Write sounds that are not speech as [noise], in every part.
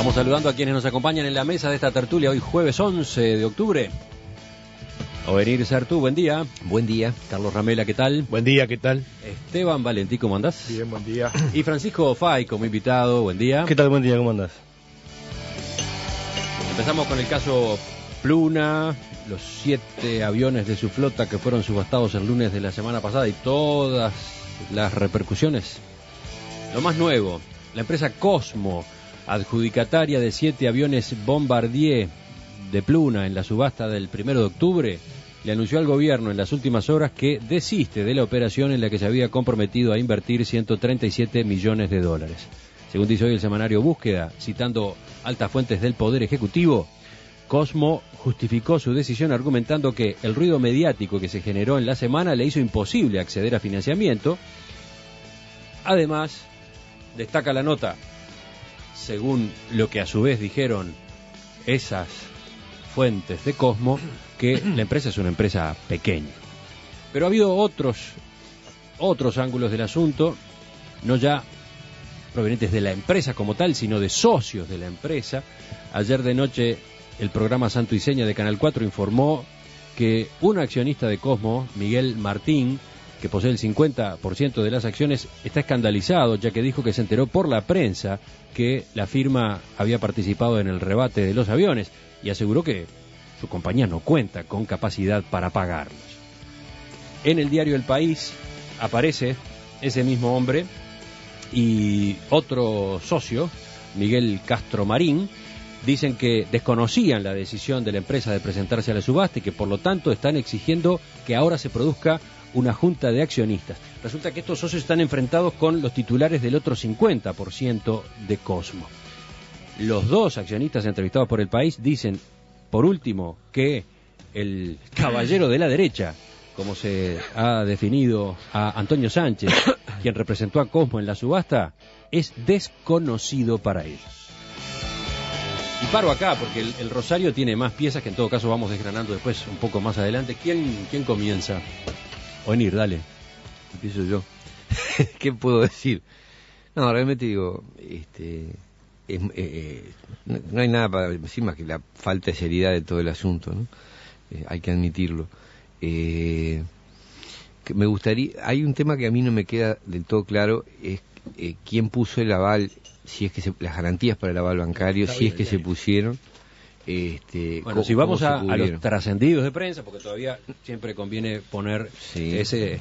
Vamos saludando a quienes nos acompañan en la mesa de esta tertulia hoy jueves 11 de octubre. Ovenir Sartú, buen día. Buen día. Carlos Ramela, ¿qué tal? Buen día, ¿qué tal? Esteban Valentí, ¿cómo andás? Bien, buen día. [coughs] Y Francisco Fay como invitado, buen día. ¿Qué tal? Buen día, ¿cómo andás? Empezamos con el caso Pluna, los siete aviones de su flota que fueron subastados el lunes de la semana pasada y todas las repercusiones. Lo más nuevo, la empresa Cosmo adjudicataria de siete aviones Bombardier de Pluna en la subasta del primero de octubre, le anunció al gobierno en las últimas horas que desiste de la operación en la que se había comprometido a invertir 137 millones de dólares. Según dice hoy el semanario Búsqueda, citando altas fuentes del Poder Ejecutivo, Cosmo justificó su decisión argumentando que el ruido mediático que se generó en la semana le hizo imposible acceder a financiamiento. Además, destaca la nota, según lo que a su vez dijeron esas fuentes de Cosmo, que [clears throat] la empresa es una empresa pequeña. Pero ha habido otros, otros ángulos del asunto, no ya provenientes de la empresa como tal, sino de socios de la empresa. Ayer de noche el programa Santo y Seña de Canal 4 informó que un accionista de Cosmo, Miguel Martín, que posee el 50% de las acciones, está escandalizado, ya que dijo que se enteró por la prensa que la firma había participado en el rebate de los aviones y aseguró que su compañía no cuenta con capacidad para pagarlos. En el diario El País aparece ese mismo hombre y otro socio, Miguel Castro Marín, dicen que desconocían la decisión de la empresa de presentarse a la subasta y que por lo tanto están exigiendo que ahora se produzca una junta de accionistas. Resulta que estos socios están enfrentados con los titulares del otro 50% de Cosmo. Los dos accionistas entrevistados por el país dicen, por último, que el caballero de la derecha, como se ha definido a Antonio Sánchez, [coughs] quien representó a Cosmo en la subasta, es desconocido para ellos. Y paro acá porque el, Rosario tiene más piezas que en todo caso vamos desgranando después un poco más adelante. ¿Quién, quién comienza? venir dale. Empiezo yo. [laughs] ¿Qué puedo decir? No, realmente digo, este, eh, eh, no, hay nada para decir más que la falta de seriedad de todo el asunto, ¿no? Eh, hay que admitirlo. me gustaría, hay un tema que a mí no me queda del todo claro, es quién puso el aval, si es que se, las garantías para el aval bancario, si es que se pusieron este, bueno, si vamos a, los trascendidos de prensa, porque todavía siempre conviene poner ese,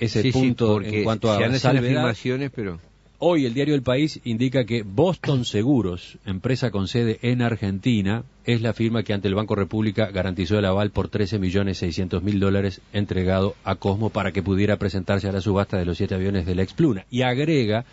ese punto en cuanto a las afirmaciones, pero hoy el diario El País indica que Boston Seguros, empresa con sede en Argentina, es la firma que ante el Banco República garantizó el aval por 13.600.000 millones dólares entregado a Cosmo para que pudiera presentarse a la subasta de los siete aviones de la Expluna y agrega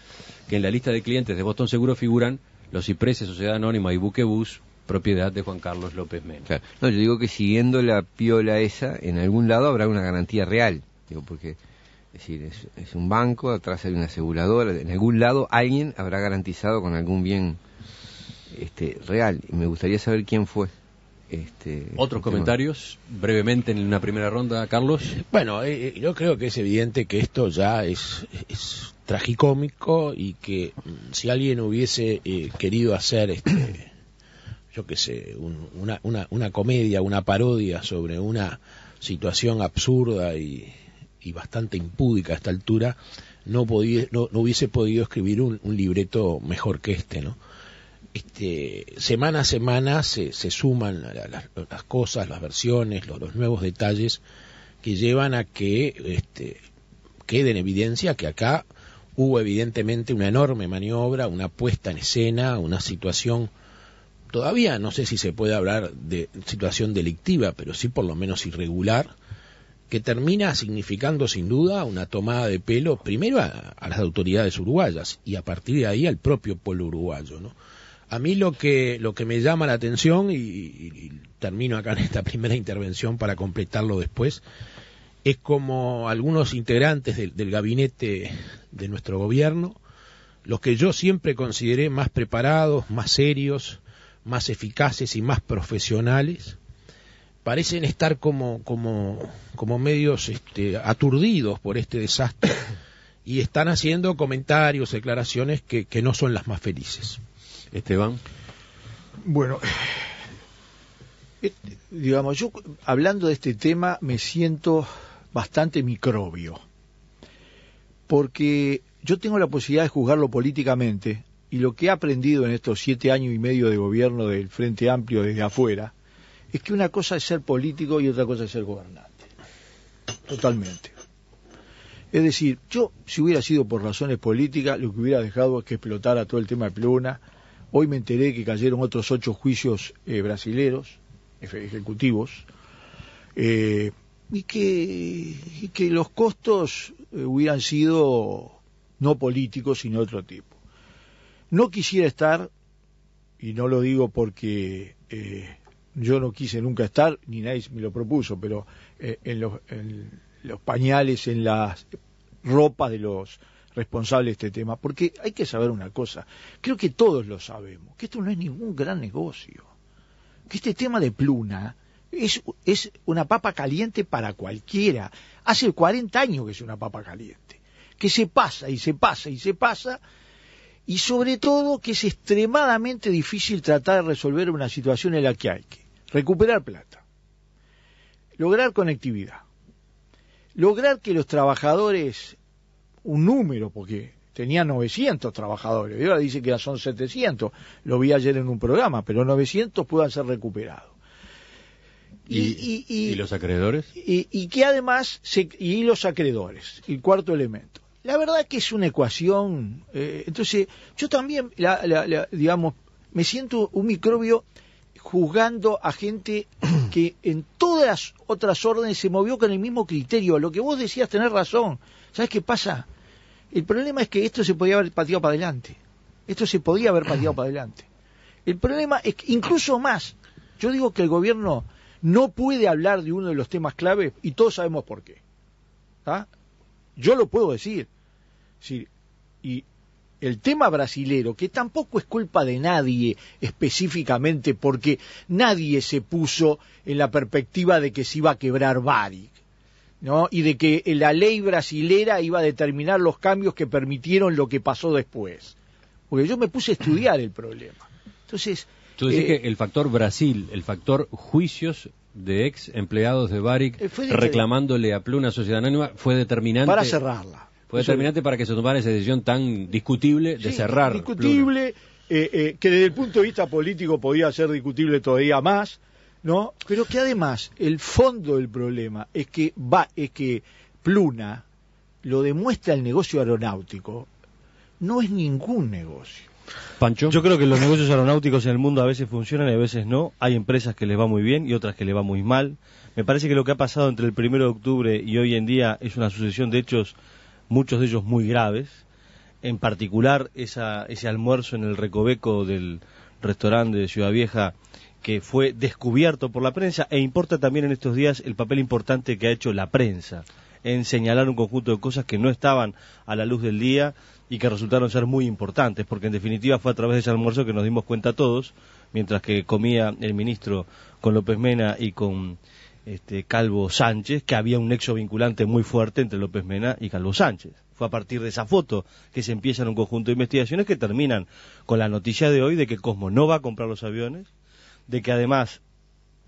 que en la lista de clientes de Boston Seguros figuran los Cipreses, Sociedad Anónima y Buquebus, propiedad de Juan Carlos López Mena. No, yo digo que siguiendo la piola esa, en algún lado habrá una garantía real, digo, porque es decir, es, un banco, atrás hay una aseguradora, en algún lado alguien habrá garantizado con algún bien este, real, y me gustaría saber quién fue. Este, Otros comentarios brevemente en una primera ronda, Carlos. Bueno, eh, eh, yo creo que es evidente que esto ya es, tragicómico y que mm, si alguien hubiese eh, querido hacer este, que una, comedia, una parodia sobre una situación absurda y, bastante impúdica a esta altura, no, no, hubiese podido escribir un, libreto mejor que este, ¿no? Este, semana a semana se, se suman las cosas, las versiones, los, nuevos detalles que llevan a que este, quede en evidencia que acá hubo evidentemente una enorme maniobra, una puesta en escena, una situación todavía no sé si se puede hablar de situación delictiva, pero sí por lo menos irregular, que termina significando sin duda una tomada de pelo primero a, las autoridades uruguayas y a partir de ahí al propio pueblo uruguayo, A mí lo que, lo que me llama la atención, y, termino acá en esta [laughs] primera intervención para completarlo después, es como algunos integrantes del gabinete de nuestro gobierno, los que yo siempre consideré más preparados, más serios, más eficaces y más profesionales, parecen estar como, como, como medios este, aturdidos por este desastre y están haciendo comentarios, declaraciones que, que no son las más felices. Esteban. Bueno, este, digamos, yo hablando de este tema me siento bastante microbio, porque yo tengo la posibilidad de juzgarlo políticamente y lo que he aprendido en estos siete años y medio de gobierno del Frente Amplio desde afuera, es que una cosa es ser político y otra cosa es ser gobernante. Totalmente. Es decir, yo si hubiera sido por razones políticas, lo que hubiera dejado es que explotara todo el tema de Pluna. Hoy me enteré que cayeron otros ocho juicios eh, brasileros, ejecutivos, eh, y, que, los costos eh, hubieran sido no políticos, sino otro tipo. No quisiera estar, y no lo digo porque eh, yo no quise nunca estar, ni nadie me lo propuso, pero eh, en, los, pañales, en la ropa de los responsables de este tema, porque hay que saber una cosa, creo que todos lo sabemos, que esto no es ningún gran negocio, que este tema de pluna es, es una papa caliente para cualquiera, hace 40 años que es una papa caliente, que se pasa y se pasa y se pasa y sobre todo que es extremadamente difícil tratar de resolver una situación en la que hay que recuperar plata, lograr conectividad, lograr que los trabajadores, un número, porque tenía 900 trabajadores, y ahora dice que ya son 700, lo vi ayer en un programa, pero 900 puedan ser recuperados. Y, los acreedores? Y, que además, y los acreedores, el cuarto elemento la verdad que es una ecuación. Eh, entonces, yo también, digamos, me siento un microbio juzgando a gente [clears throat] que en todas otras órdenes se movió con el mismo criterio. Lo que vos decías tener razón. ¿Sabes qué pasa? El problema es que esto se podía haber pateado para adelante. Esto se podía haber pateado para adelante. El problema es que incluso más, yo digo que el gobierno no puede hablar de uno de los temas clave y todos sabemos por qué. ¿Ah? Yo lo puedo decir. y el tema brasilero, que tampoco es culpa de nadie específicamente, porque nadie se puso en la perspectiva de que se iba a quebrar Baric. ¿no? y de que la ley brasilera iba a determinar los cambios que permitieron lo que pasó después. Porque yo me puse a estudiar el problema. Entonces. Tú decís eh, que el factor Brasil, el factor juicios, de ex empleados de Baric eh, reclamándole a Pluna Sociedad Anónima fue determinante. Para cerrarla. Fue determinante para que se tomara esa decisión tan discutible de sí, Discutible, eh, eh, que desde el punto de vista político podía ser discutible todavía más, ¿no? Pero que además el fondo del problema es que, va, es que Pluna lo demuestra el negocio aeronáutico, no es ningún negocio. Yo creo que los negocios aeronáuticos en el mundo a veces funcionan y a veces no. Hay empresas que les va muy bien y otras que les va muy mal. Me parece que lo que ha pasado entre el primero de octubre y hoy en día es una sucesión de hechos, muchos de ellos muy graves. En particular, esa, ese almuerzo en el recoveco del restaurante de Ciudad Vieja que fue descubierto por la prensa e importa también en estos días el papel importante que ha hecho la prensa en señalar un conjunto de cosas que no estaban a la luz del día y que resultaron ser muy importantes, porque en definitiva fue a través de ese almuerzo que nos dimos cuenta todos, mientras que comía el ministro con López Mena y con este, Calvo Sánchez, que había un nexo vinculante muy fuerte entre López Mena y Calvo Sánchez. Fue a partir de esa foto que se empiezan un conjunto de investigaciones que terminan con la noticia de hoy de que Cosmo no va a comprar los aviones, de que además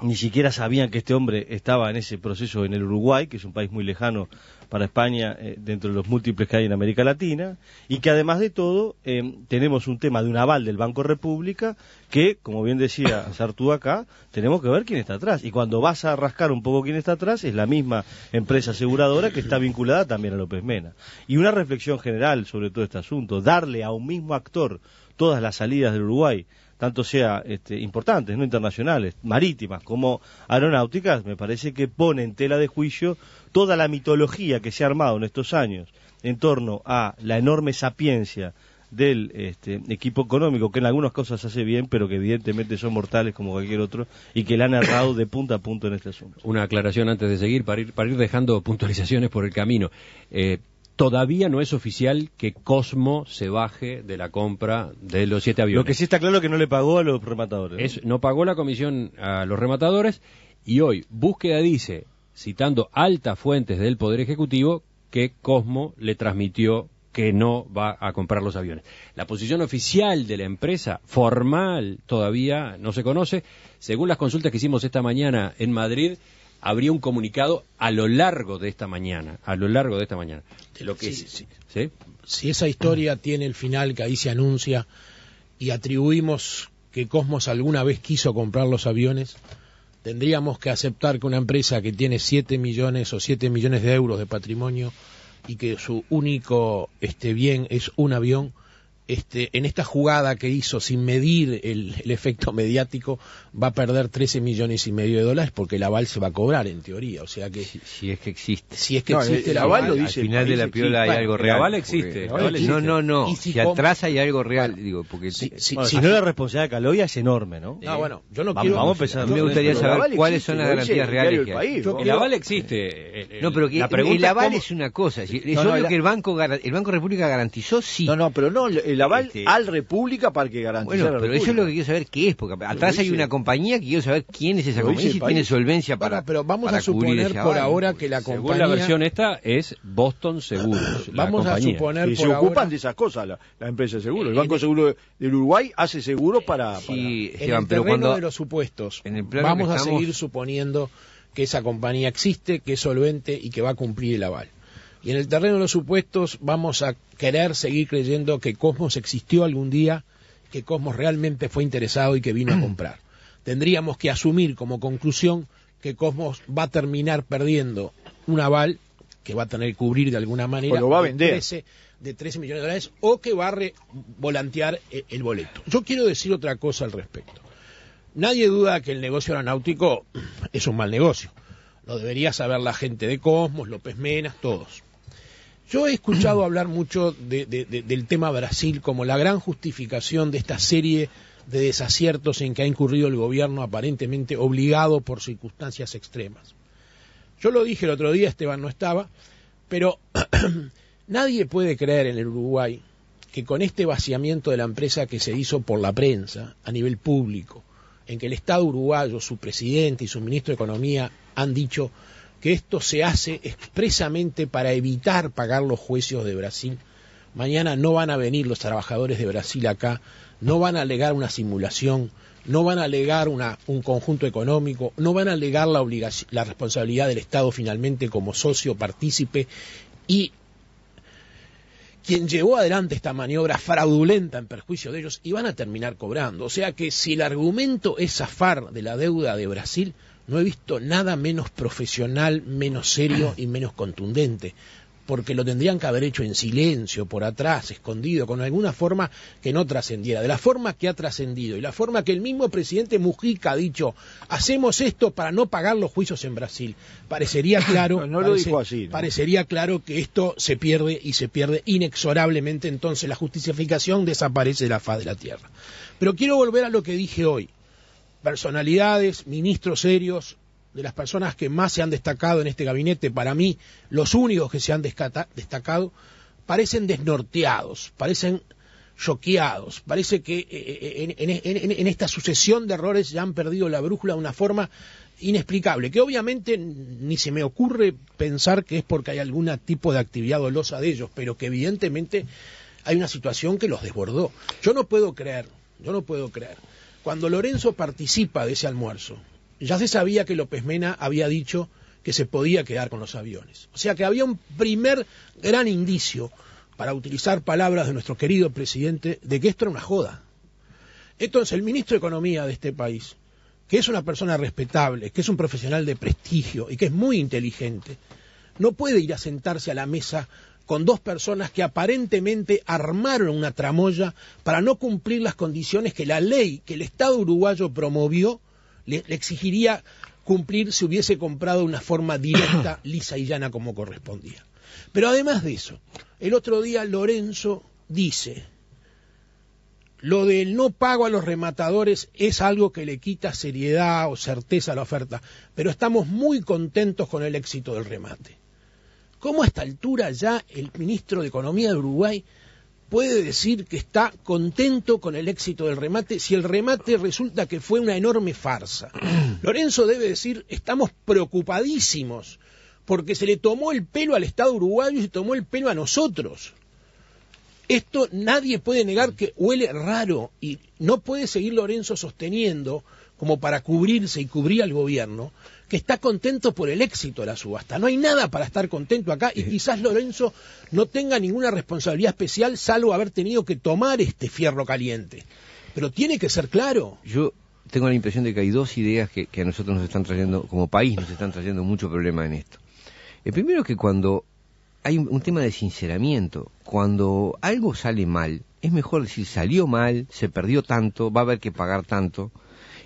ni siquiera sabían que este hombre estaba en ese proceso en el Uruguay, que es un país muy lejano para España eh, dentro de los múltiples que hay en América Latina, y que además de todo eh, tenemos un tema de un aval del Banco República que, como bien decía [coughs] Sartú acá, tenemos que ver quién está atrás. Y cuando vas a rascar un poco quién está atrás, es la misma empresa aseguradora que está vinculada también a López Mena. Y una reflexión general sobre todo este asunto, darle a un mismo actor todas las salidas del Uruguay, tanto sea este, importantes, no internacionales, marítimas como aeronáuticas, me parece que pone en tela de juicio toda la mitología que se ha armado en estos años en torno a la enorme sapiencia del este, equipo económico, que en algunas cosas hace bien, pero que evidentemente son mortales como cualquier otro, y que la han narrado de punta a punto en este asunto. Una aclaración antes de seguir, para ir, para ir dejando puntualizaciones por el camino. Eh, todavía no es oficial que Cosmo se baje de la compra de los siete aviones. Lo que sí está claro es que no le pagó a los rematadores. no pagó la comisión a los rematadores y hoy Búsqueda dice, citando altas fuentes del Poder Ejecutivo, que Cosmo le transmitió que no va a comprar los aviones. La posición oficial de la empresa, formal, todavía no se conoce. Según las consultas que hicimos esta mañana en Madrid, habría un comunicado a lo largo de esta mañana, a lo largo de esta mañana. De lo que Si esa historia tiene el final que ahí se anuncia y atribuimos que Cosmos alguna vez quiso comprar los aviones, tendríamos que aceptar que una empresa que tiene 7 millones o 7 millones de euros de patrimonio y que su único este bien es un avión, este, en esta jugada que hizo sin medir el, efecto mediático, va a perder 13 millones y medio de dólares porque el aval se va a cobrar, en teoría. O sea que. Si, es que existe. Si es que existe el, aval, lo dice. Al final de la piola hay algo real. El aval existe. no, no, no. si, atrasa hay algo real. digo, porque si, si no, la responsabilidad de Caloia es enorme, ¿no? Ah, bueno, yo no quiero. Vamos a pensar. me gustaría saber cuáles son las garantías reales que El aval existe. No, pero que el aval es una cosa. Es obvio que el Banco República garantizó, sí. No, no, pero no. El el aval este, al República para que garantice. Bueno, pero eso es lo que quiero saber qué es, porque atrás hay una compañía que quiero saber quién es esa compañía y si tiene solvencia para. pero vamos a suponer por ahora que la compañía. Según la versión esta es Boston Seguros. vamos a suponer y se ocupan de esas cosas la, la empresa de seguros. El eh, Banco eh, Seguro del Uruguay hace seguros eh, para. Sí, En el de los supuestos. vamos a seguir suponiendo que esa compañía existe, que es solvente y que va a cumplir el aval. Y en el terreno de los supuestos vamos a querer seguir creyendo que Cosmos existió algún día, que Cosmos realmente fue interesado y que vino a mm. comprar. Tendríamos que asumir como conclusión que Cosmos va a terminar perdiendo un aval que va a tener que cubrir de alguna manera. De 13, millones de dólares o que va a volantear eh, el boleto. Yo quiero decir otra cosa al respecto. Nadie duda que el negocio aeronáutico es un mal negocio. Lo debería saber la gente de Cosmos, López Menas, todos. Yo he escuchado [clears throat] hablar mucho del tema Brasil como la gran justificación de esta serie de desaciertos en que ha incurrido el gobierno aparentemente obligado por circunstancias extremas. Yo lo dije el otro día, Esteban no estaba, pero [clears throat] nadie puede creer en el Uruguay que con este vaciamiento de la empresa que se hizo por la prensa a nivel público, en que el Estado uruguayo, su presidente y su ministro de Economía han dicho que esto se hace expresamente para evitar pagar los juicios de Brasil. Mañana no van a venir los trabajadores de Brasil acá, no van a alegar una simulación, no van a alegar un conjunto económico, no van a alegar la, la responsabilidad del Estado finalmente como socio partícipe y quien llevó adelante esta maniobra fraudulenta en perjuicio de ellos y van a terminar cobrando. O sea que si el argumento es zafar de la deuda de Brasil, no he visto nada menos profesional, menos serio y menos contundente porque lo tendrían que haber hecho en silencio, por atrás, escondido, con alguna forma que no trascendiera. De la forma que ha trascendido y la forma que el mismo presidente Mujica ha dicho, hacemos esto para no pagar los juicios en Brasil. Parecería [laughs] claro, parecería claro que esto se pierde y se pierde inexorablemente, entonces la justificación desaparece de la faz de la tierra. Pero quiero volver a lo que dije hoy personalidades, ministros serios, de las personas que más se han destacado en este gabinete, para mí los únicos que se han destacado, parecen desnorteados, parecen choqueados, parece que eh, eh, en, en, esta sucesión de errores ya han perdido la brújula de una forma inexplicable, que obviamente ni se me ocurre pensar que es porque hay algún tipo de actividad dolosa de ellos, pero que evidentemente hay una situación que los desbordó. Yo no puedo creer, yo no puedo creer cuando Lorenzo participa de ese almuerzo, ya se sabía que López Mena había dicho que se podía quedar con los aviones. O sea que había un primer gran indicio, para utilizar palabras de nuestro querido presidente, de que esto era una joda. Entonces, el ministro de Economía de este país, que es una persona respetable, que es un profesional de prestigio y que es muy inteligente, no puede ir a sentarse a la mesa con dos personas que aparentemente armaron una tramoya para no cumplir las condiciones que la ley que el Estado uruguayo promovió le, exigiría cumplir si hubiese comprado una forma directa, [coughs] lisa y llana como correspondía. Pero además de eso, el otro día Lorenzo dice, lo del no pago a los rematadores es algo que le quita seriedad o certeza a la oferta, pero estamos muy contentos con el éxito del remate. ¿Cómo a esta altura ya el ministro de Economía de Uruguay puede decir que está contento con el éxito del remate si el remate resulta que fue una enorme farsa? [clears throat] Lorenzo debe decir, estamos preocupadísimos porque se le tomó el pelo al Estado uruguayo y se tomó el pelo a nosotros. Esto nadie puede negar que huele raro y no puede seguir Lorenzo sosteniendo, como para cubrirse y cubrir al gobierno, que está contento por el éxito de la subasta. No hay nada para estar contento acá y eh. quizás Lorenzo no tenga ninguna responsabilidad especial salvo haber tenido que tomar este fierro caliente. Pero tiene que ser claro. Yo tengo la impresión de que hay dos ideas que, a nosotros nos están trayendo, como país nos están trayendo mucho problema en esto. El primero es que cuando hay un tema de sinceramiento, cuando algo sale mal, es mejor decir salió mal, se perdió tanto, va a haber que pagar tanto,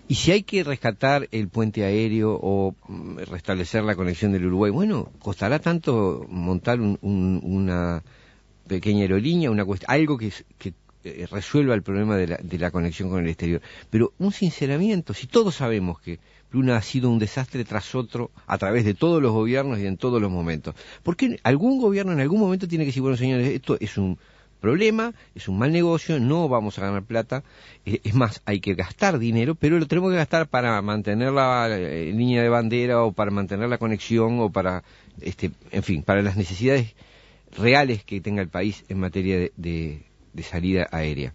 y si hay que rescatar el puente aéreo o mm, restablecer la conexión del Uruguay, bueno, costará tanto montar una pequeña aerolínea, una algo que, eh, resuelva el problema de la, de la conexión con el exterior. Pero un sinceramiento, si todos sabemos que Pluna ha sido un desastre tras otro a través de todos los gobiernos y en todos los momentos, ¿por qué algún gobierno en algún momento tiene que decir, bueno, señores, esto es un problema, es un mal negocio, no vamos a ganar plata, e, es más, hay que gastar dinero, pero lo tenemos que gastar para mantener la eh, línea de bandera o para mantener la conexión o para, este, en fin, para las necesidades reales que tenga el país en materia de salida aérea.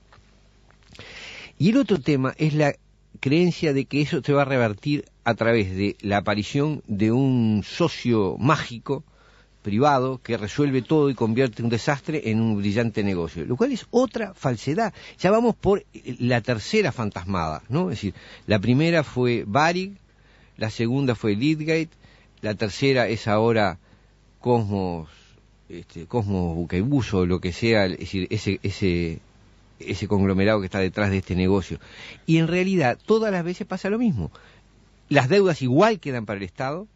Y el otro tema es la creencia de que eso se va a revertir a través de la aparición de un socio mágico privado que resuelve todo y convierte un desastre en un brillante negocio, lo cual es otra falsedad. Ya vamos por eh, la tercera fantasmada, ¿no? Es decir, la primera fue Barig, la segunda fue Lidgate, la tercera es ahora Cosmos, este, Cosmos o lo que sea, es decir, ese, ese conglomerado que está detrás de este negocio. Y en realidad, todas las veces pasa lo mismo. Las deudas igual quedan para el Estado,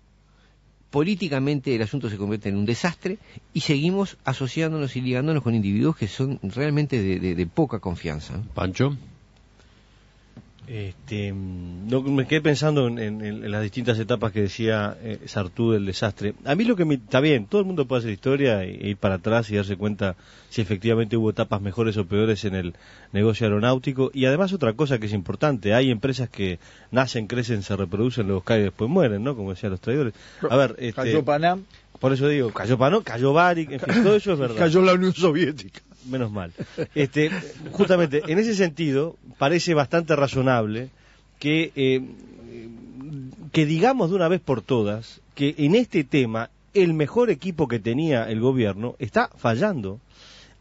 políticamente el asunto se convierte en un desastre y seguimos asociándonos y ligándonos con individuos que son realmente de, de, poca confianza. Pancho. Este, no, me quedé pensando en, las distintas etapas que decía eh, Sartú del desastre. A mí lo que me. Está bien, todo el mundo puede hacer historia e, ir para atrás y darse cuenta si efectivamente hubo etapas mejores o peores en el negocio aeronáutico. Y además, otra cosa que es importante: hay empresas que nacen, crecen, se reproducen, luego caen y después mueren, ¿no? Como decían los traidores. A ver. Este, cayó Panam. Por eso digo, cayó Panam, cayó Bari, en fin, todo eso es [laughs] verdad. Cayó la Unión Soviética menos mal. Este, justamente, en ese sentido, parece bastante razonable que, eh, que digamos de una vez por todas que en este tema el mejor equipo que tenía el gobierno está fallando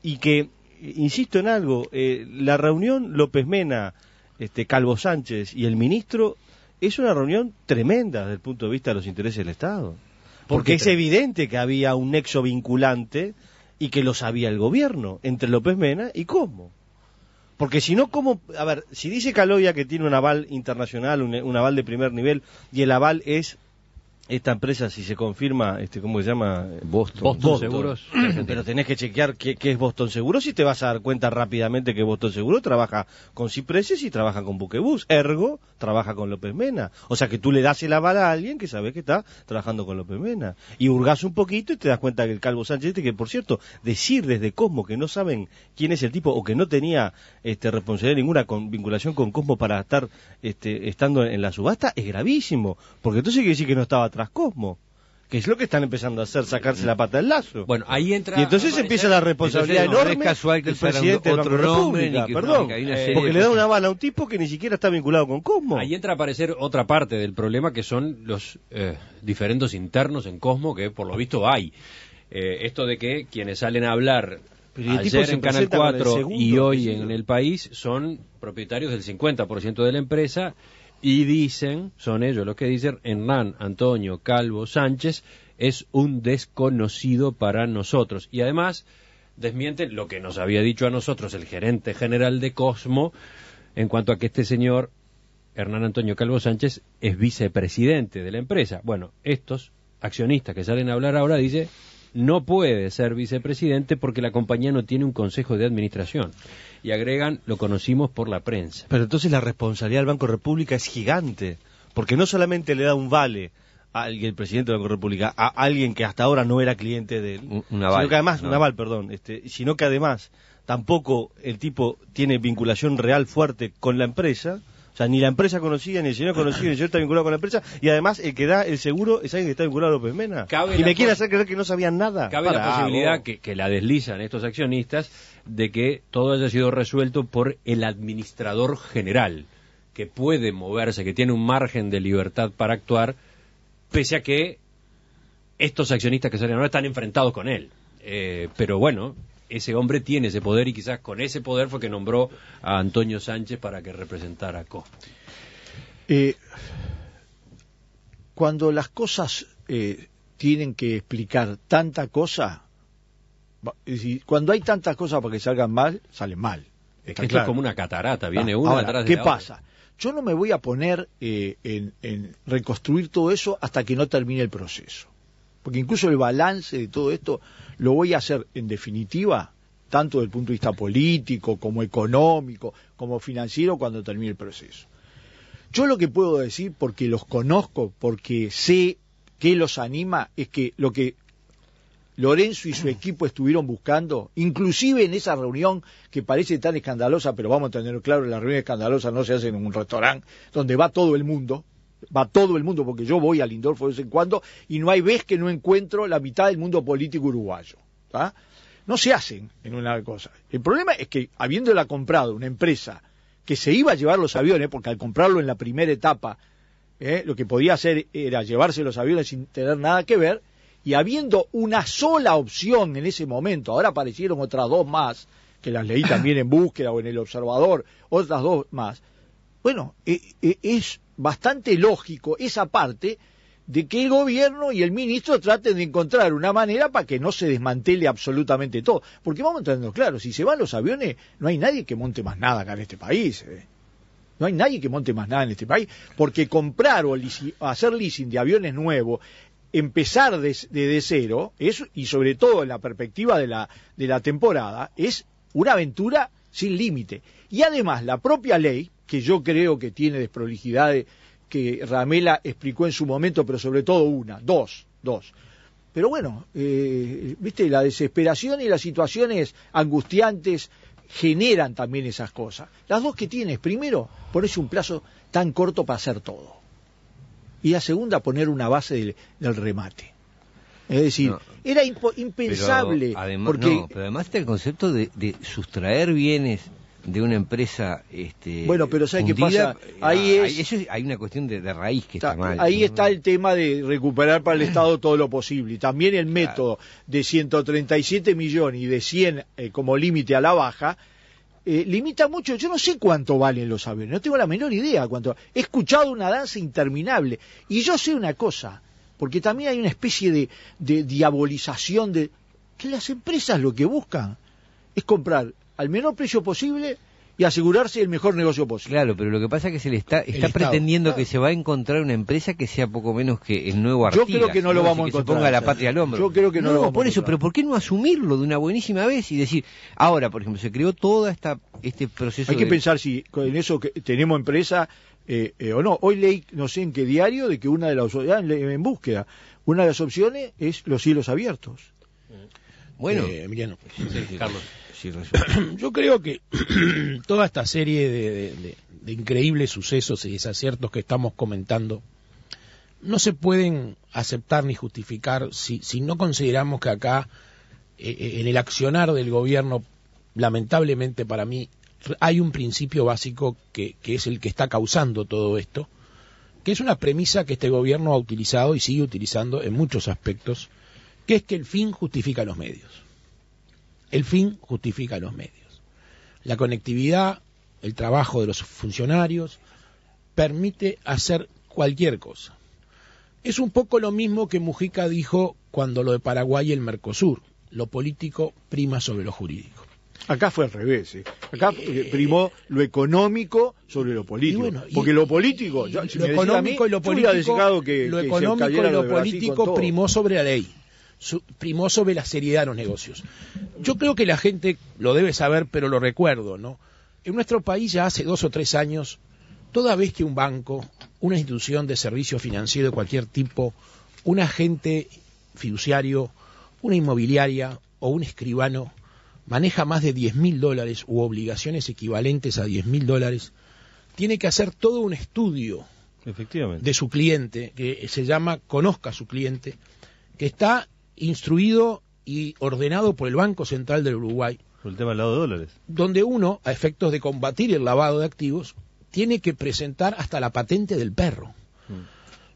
y que, insisto en algo, eh, la reunión López Mena, este, Calvo Sánchez y el ministro es una reunión tremenda desde el punto de vista de los intereses del Estado. Porque es evidente que había un nexo vinculante y que lo sabía el gobierno entre López Mena y cómo Porque si no, ¿cómo? A ver, si dice Caloya que tiene un aval internacional, un, aval de primer nivel, y el aval es esta empresa, si se confirma, este, ¿cómo se llama? Boston. Seguros. [clears throat] Pero tenés que chequear qué, es Boston Seguros y te vas a dar cuenta rápidamente que Boston Seguros trabaja con Cipreses y trabaja con Buquebus. Ergo, trabaja con López Mena. O sea que tú le das el aval a alguien que sabe que está trabajando con López Mena. Y hurgás un poquito y te das cuenta que el Calvo Sánchez, este, que por cierto, decir desde Cosmo que no saben quién es el tipo o que no tenía este, responsabilidad ninguna con vinculación con Cosmo para estar este, estando en la subasta es gravísimo. Porque entonces quiere decir que no estaba tras Cosmo que es lo que están empezando a hacer, sacarse la pata del lazo. Bueno, ahí entra. Y entonces empieza la responsabilidad enorme del presidente otro de la República, perdón, eh, porque le da una bala a un tipo que ni siquiera está vinculado con Cosmo. Ahí entra a aparecer otra parte del problema que son los eh, ...diferentes internos en Cosmo que por lo visto hay. Eh, esto de que quienes salen a hablar ayer en Canal 4 y hoy en el país son propietarios del 50% de la empresa y dicen, son ellos los que dicen, Hernán Antonio Calvo Sánchez es un desconocido para nosotros. Y además desmienten lo que nos había dicho a nosotros el gerente general de Cosmo en cuanto a que este señor, Hernán Antonio Calvo Sánchez, es vicepresidente de la empresa. Bueno, estos accionistas que salen a hablar ahora dicen, no puede ser vicepresidente porque la compañía no tiene un consejo de administración y agregan, lo conocimos por la prensa. Pero entonces la responsabilidad del Banco República es gigante, porque no solamente le da un vale al presidente del Banco República, a alguien que hasta ahora no era cliente de él, además, perdón, este, sino que además tampoco el tipo tiene vinculación real fuerte con la empresa, o sea, ni la empresa conocía ni el señor conocía ni el señor está vinculado con la empresa. Y además, el que da el seguro es alguien que está vinculado a López Mena. y me quiere hacer creer que no sabían nada. Cabe la posibilidad, que, la deslizan estos accionistas, de que todo haya sido resuelto por el administrador general, que puede moverse, que tiene un margen de libertad para actuar, pese a que estos accionistas que salen ahora están enfrentados con él. Eh, pero bueno, ese hombre tiene ese poder y quizás con ese poder fue que nombró a Antonio Sánchez para que representara a Co. Eh, cuando las cosas eh, tienen que explicar tanta cosa, cuando hay tantas cosas para que salgan mal, salen mal. es como una catarata, viene ah, una ¿Qué pasa? Yo no me voy a poner eh, en reconstruir todo eso hasta que no termine el proceso porque incluso el balance de todo esto lo voy a hacer en definitiva, tanto desde el punto de vista político, como económico, como financiero, cuando termine el proceso. Yo lo que puedo decir, porque los conozco, porque sé que los anima, es que lo que Lorenzo y su equipo estuvieron buscando, inclusive en esa reunión que parece tan escandalosa, pero vamos a tener claro, la reunión escandalosa no se hace en un restaurante donde va todo el mundo, va todo el mundo, porque yo voy a Lindorfo de vez en cuando, y no hay vez que no encuentro la mitad del mundo político uruguayo. No se hacen en una cosa. El problema es que, habiéndola comprado una empresa que se iba a llevar los aviones, porque al comprarlo en la primera etapa, ¿eh? lo que podía hacer era llevarse los aviones sin tener nada que ver, y habiendo una sola opción en ese momento, ahora aparecieron otras dos más, que las leí también en [laughs] búsqueda o en el observador, otras dos más, bueno, eh, eh, es bastante lógico esa parte de que el gobierno y el ministro traten de encontrar una manera para que no se desmantele absolutamente todo. Porque vamos entrando claro, si se van los aviones, no hay nadie que monte más nada acá en este país. Eh. No hay nadie que monte más nada en este país, porque comprar o hacer leasing de aviones nuevos, empezar desde de, cero, y sobre todo en la perspectiva de la, de la temporada, es una aventura sin límite. Y además la propia ley que yo creo que tiene desprolijidades que Ramela explicó en su momento, pero sobre todo una, dos, dos. Pero bueno, eh, viste, la desesperación y las situaciones angustiantes generan también esas cosas. Las dos que tienes, primero, ponerse un plazo tan corto para hacer todo. Y la segunda, poner una base del, remate. Es decir, era impensable. además, además está el concepto de sustraer bienes de una empresa este, bueno pero sabes qué pasa ah, ahí hay una cuestión de, raíz que está, mal ahí está el tema de recuperar para el mm. estado todo lo posible y también el método de 137 millones y de 100 eh, como límite a la baja eh, limita mucho, yo no sé cuánto valen los aviones, no tengo la menor idea cuánto. He escuchado una danza interminable y yo sé una cosa, porque también hay una especie de, de diabolización de que las empresas lo que buscan es comprar al menor precio posible y asegurarse el mejor negocio posible. Claro, pero lo que pasa es que se le está, está pretendiendo que se va a encontrar una empresa que sea poco menos que el nuevo Artigas. Yo creo que no, lo vamos a encontrar. ponga la patria al hombro. Yo creo que no, lo vamos por eso, pero ¿por qué no asumirlo de una buenísima vez y decir, ahora, por ejemplo, se creó toda esta este proceso Hay que pensar si en eso que tenemos empresa eh, eh, o no. Hoy leí, no sé en qué diario, de que una de las ah, en, búsqueda, una de las opciones es los cielos abiertos. Bueno, eh, pues. Carlos. [clears throat] yo creo que [clears throat] toda esta serie de, increíbles sucesos y desaciertos que estamos comentando no se pueden aceptar ni justificar si, no consideramos que acá eh, eh, en el accionar del gobierno, lamentablemente para mí, hay un principio básico que es el que está causando todo esto, que es una premisa que este gobierno ha utilizado y sigue utilizando en muchos aspectos, que es que el fin justifica los medios. El fin justifica los medios. La conectividad, el trabajo de los funcionarios, permite hacer cualquier cosa. Es un poco lo mismo que Mujica dijo cuando lo de Paraguay y el Mercosur. Lo político prima sobre lo jurídico. Acá fue al revés. ¿eh? Acá eh, eh, primó lo económico sobre lo político. porque lo político. lo económico lo que, económico y lo político primó sobre la ley. Primoso de la seriedad de los negocios. Yo creo que la gente lo debe saber, pero lo recuerdo, ¿no? En nuestro país ya hace dos o tres años, toda vez que un banco, una institución de servicio financiero de cualquier tipo, un agente fiduciario, una inmobiliaria o un escribano maneja más de 10 mil dólares u obligaciones equivalentes a 10 mil dólares, tiene que hacer todo un estudio de su cliente, que se llama Conozca a su cliente, que está instruido y ordenado por el Banco Central del Uruguay. El tema del lavado de dólares. Donde uno, a efectos de combatir el lavado de activos, tiene que presentar hasta la patente del perro. Mm.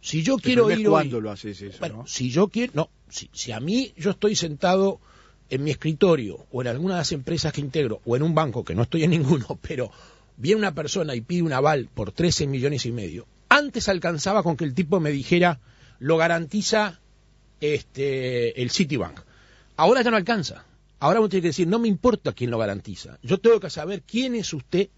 Si yo quiero ir hoy, lo haces eso? Bueno, si yo quiero... No, si, si a mí yo estoy sentado en mi escritorio o en alguna de las empresas que integro o en un banco, que no estoy en ninguno, [laughs] pero viene una persona y pide un aval por 13 millones y medio, antes alcanzaba con que el tipo me dijera, lo garantiza este, el Citibank. Ahora ya no alcanza. Ahora uno tiene que decir, no me importa quién lo garantiza. Yo tengo que saber quién es usted,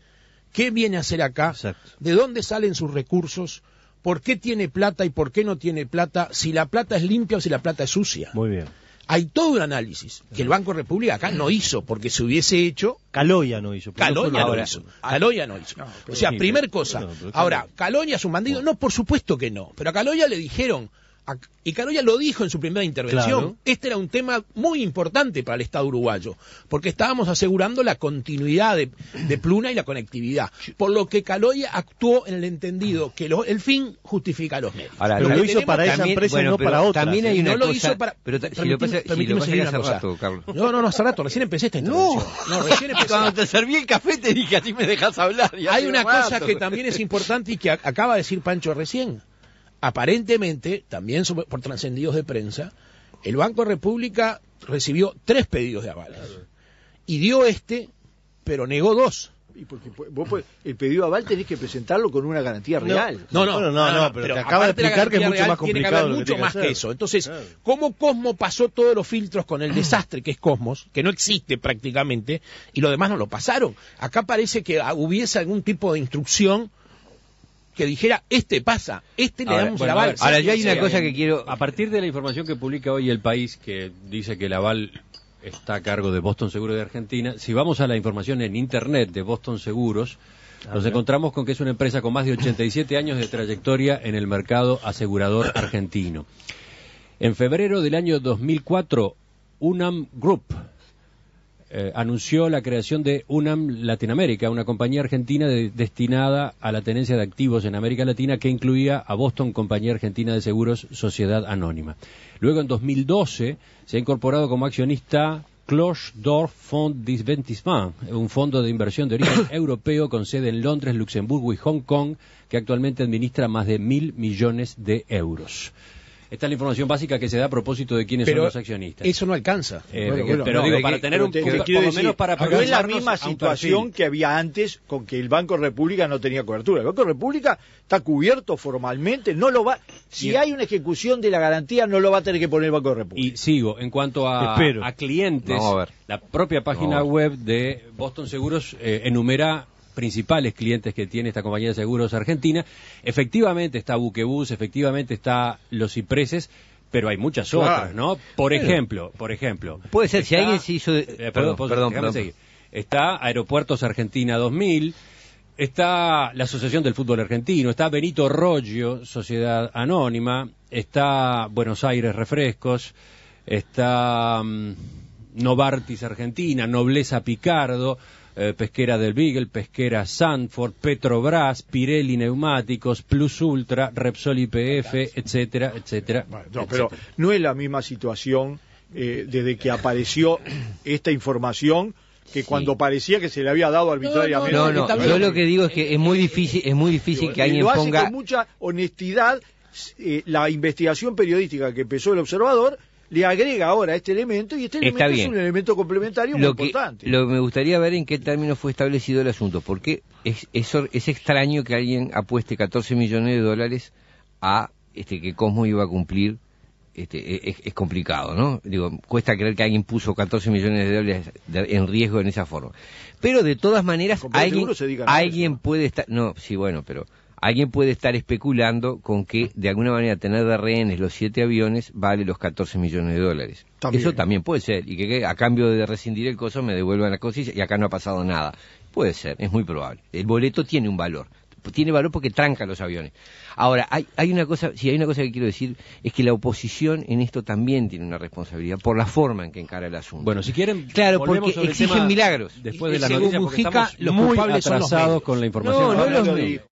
qué viene a hacer acá, de dónde salen sus recursos, por qué tiene plata y por qué no tiene plata, si la plata es limpia o si la plata es sucia. Muy bien. Hay todo un análisis que el Banco República acá no hizo, porque si hubiese hecho... Caloya no hizo. Caloya no, hizo. no hizo. o sea, primer cosa. ahora, ¿Caloya es un bandido? No, por supuesto que no. Pero a Caloya le dijeron, y Caloya lo dijo en su primera intervención, este era un tema muy importante para el Estado uruguayo, porque estábamos asegurando la continuidad de, Pluna y la conectividad, por lo que Caloya actuó en el entendido que el fin justifica los medios. pero lo, hizo para esa empresa y no para otra. También hay una cosa, Pero si lo pasa, rato, Carlos. No, no, no, hace rato, recién empecé esta intervención. No, recién empecé. Cuando te serví el café te dije, a ti me dejas hablar. hay una cosa que también es importante y que acaba de decir Pancho recién aparentemente, también por trascendidos de prensa, el Banco de República recibió tres pedidos de avales y dio este, pero negó dos. Y porque pues, pues, el pedido de aval tenés que presentarlo con una garantía real. No, no, no, no, pero, te acaba de explicar que es mucho más complicado. mucho más que, eso. Entonces, ¿cómo Cosmo pasó todos los filtros con el [clears throat] desastre que es Cosmos, que no existe prácticamente, y los demás no lo pasaron? Acá parece que hubiese algún tipo de instrucción que dijera, este pasa, este le damos la el Ahora, ya hay una cosa que quiero... A partir de la información que publica hoy el país, que dice que la aval está a cargo de Boston Seguros de Argentina, si vamos a la información en Internet de Boston Seguros, ah, nos encontramos con que es una empresa con más de 87 años de trayectoria en el mercado asegurador argentino. En febrero del año 2004, UNAM Group, eh, anunció la creación de UNAM Latinoamérica, una compañía argentina destinada a la tenencia de activos en América Latina que incluía a Boston Compañía Argentina de Seguros Sociedad Anónima. Luego, en 2012, se ha incorporado como accionista Dorf Fond d'Investissement, un fondo de inversión de origen [coughs] europeo con sede en Londres, Luxemburgo y Hong Kong, que actualmente administra más de mil millones de euros. Esta la información básica que se da a propósito de quiénes son los accionistas. Eso no alcanza. Eh, pero digo, para tener un para es la misma situación que había antes con que el Banco República no tenía cobertura. El Banco República está cubierto formalmente, no lo va. Si hay una ejecución de la garantía, no lo va a tener que poner el Banco República. Y sigo, en cuanto a, a clientes, la propia página web de Boston Seguros eh, enumera principales clientes que tiene esta compañía de seguros argentina. Efectivamente está Buquebus, efectivamente está Los Cipreses, pero hay muchas otras, ¿no? Por ejemplo, por ejemplo. Puede ser, si alguien se hizo... Eh, perdón, perdón, perdón, Está Aeropuertos Argentina 2000, está la Asociación del Fútbol Argentino, está Benito Roggio, Sociedad Anónima, está Buenos Aires Refrescos, está mm, Novartis Argentina, Nobleza Picardo, eh, Pesquera del Beagle, Pesquera Sanford, Petrobras, Pirelli Neumáticos, Plus Ultra, Repsol IPF, etcétera, etcétera. etcétera. pero no es la misma situación eh, desde que apareció [coughs] esta información que cuando parecía que se le había dado arbitrariamente. No, no, yo lo que digo es que es muy difícil, es muy difícil que alguien mucha honestidad eh, la investigación periodística que empezó el observador le agrega ahora este elemento y este elemento es un elemento complementario muy importante. Lo me gustaría ver en qué término fue establecido el asunto, porque es, es, es extraño que alguien apueste 14 millones de dólares a este que Cosmo iba a cumplir este, e, e, es, complicado, ¿no? Digo, cuesta creer que alguien puso 14 millones de dólares en riesgo en esa forma. Pero de todas maneras, alguien puede estar. No, sí, bueno, pero Alguien puede estar especulando con que de alguna manera tener de rehenes los siete aviones vale los 14 millones de dólares. Eso también puede ser. Y que, a cambio de rescindir el coso me devuelvan la cosilla y acá no ha pasado nada. Puede ser, es muy probable. El boleto tiene un valor. Tiene valor porque tranca los aviones. Ahora, hay, una cosa, si hay una cosa que quiero decir, es que la oposición en esto también tiene una responsabilidad por la forma en que encara el asunto. Bueno, si quieren, claro, porque exigen milagros. Después de la Según Mujica, los muy con la información.